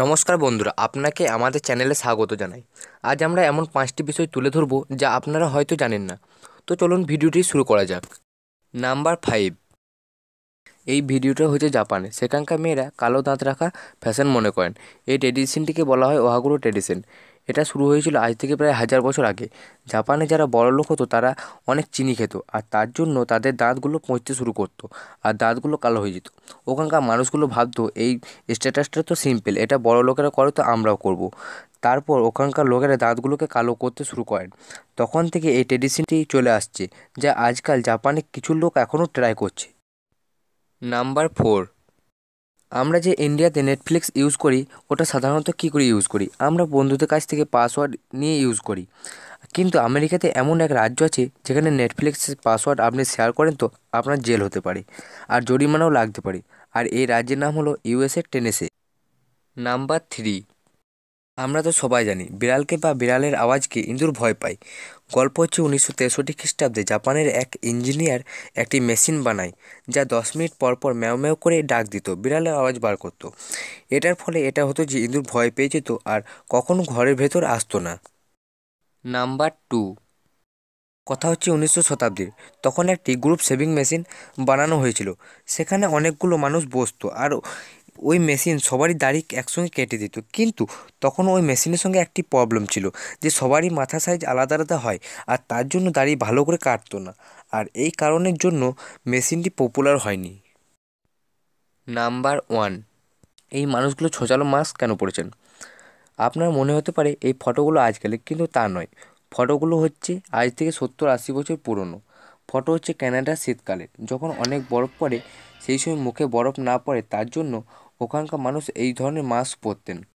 নমস্কার বন্ধুরা আপনাকে আমাদের চ্যানেলে স্বাগত জানাই আজ আমরা এমন পাঁচটি বিষয় তুলে ধরব যা আপনারা হয়তো জানেন না তো চলুন ভিডিওটি শুরু করা যাক নাম্বার ফাইভ এই ভিডিওটা হচ্ছে জাপানে সেখানকার মেয়েরা কালো দাঁত রাখা ফ্যাশন মনে করেন এই ট্রেডিশনটিকে বলা হয় ওহাগুরু ট্রেডিশন এটা শুরু হয়েছিল আজ থেকে প্রায় হাজার বছর আগে জাপানে যারা লোক হতো তারা অনেক চিনি খেত আর তার জন্য তাদের দাঁতগুলো পঁচতে শুরু করতো আর দাঁতগুলো কালো হয়ে যেত ওখানকার মানুষগুলো ভাবতো এই স্ট্যাটাসটা তো সিম্পল এটা বড় লোকেরা করে তো আমরাও করব। তারপর ওখানকার লোকেরা দাঁতগুলোকে কালো করতে শুরু করেন তখন থেকে এই ট্রেডিশনটি চলে আসছে যা আজকাল জাপানে কিছু লোক এখনও ট্রাই করছে নাম্বার ফোর আমরা যে ইন্ডিয়াতে নেটফ্লিক্স ইউজ করি ওটা সাধারণত কী করে ইউজ করি আমরা বন্ধুদের কাছ থেকে পাসওয়ার্ড নিয়ে ইউজ করি কিন্তু আমেরিকাতে এমন এক রাজ্য আছে যেখানে নেটফ্লিক্সের পাসওয়ার্ড আপনি শেয়ার করেন তো আপনার জেল হতে পারে আর জরিমানাও লাগতে পারে আর এই রাজ্যের নাম হলো ইউএসএ টেনেসে নাম্বার থ্রি আমরা তো সবাই জানি বিড়ালকে বা বিড়ালের আওয়াজকে ইঁদুর ভয় পায় গল্প হচ্ছে উনিশশো তেষট্টি খ্রিস্টাব্দে জাপানের এক ইঞ্জিনিয়ার একটি মেশিন বানায় যা দশ মিনিট পর পর ম্যাও ম্যাও করে ডাক দিত বিড়ালের আওয়াজ বার করত এটার ফলে এটা হতো যে ইঁদুর ভয় পেয়ে যেত আর কখনো ঘরের ভেতর আসতো না নাম্বার টু কথা হচ্ছে উনিশশো শতাব্দীর তখন একটি গ্রুপ সেভিং মেশিন বানানো হয়েছিল সেখানে অনেকগুলো মানুষ বসতো আর ওই মেশিন সবারই দাড়ি একসঙ্গে কেটে দিত কিন্তু তখন ওই মেশিনের সঙ্গে একটি প্রবলেম ছিল যে সবারই মাথা সাইজ আলাদা আলাদা হয় আর তার জন্য দাড়ি ভালো করে কাটতো না আর এই কারণের জন্য মেশিনটি পপুলার হয়নি নাম্বার ওয়ান এই মানুষগুলো ছোচালো মাস্ক কেন পড়েছেন আপনার মনে হতে পারে এই ফটোগুলো আজকালের কিন্তু তা নয় ফটোগুলো হচ্ছে আজ থেকে সত্তর আশি বছর পুরনো ফটো হচ্ছে ক্যানাডার শীতকালে যখন অনেক বরফ পড়ে সেই সময় মুখে বরফ না পড়ে তার জন্য ওখানকার মানুষ এই ধরনের মাস্ক পরতেন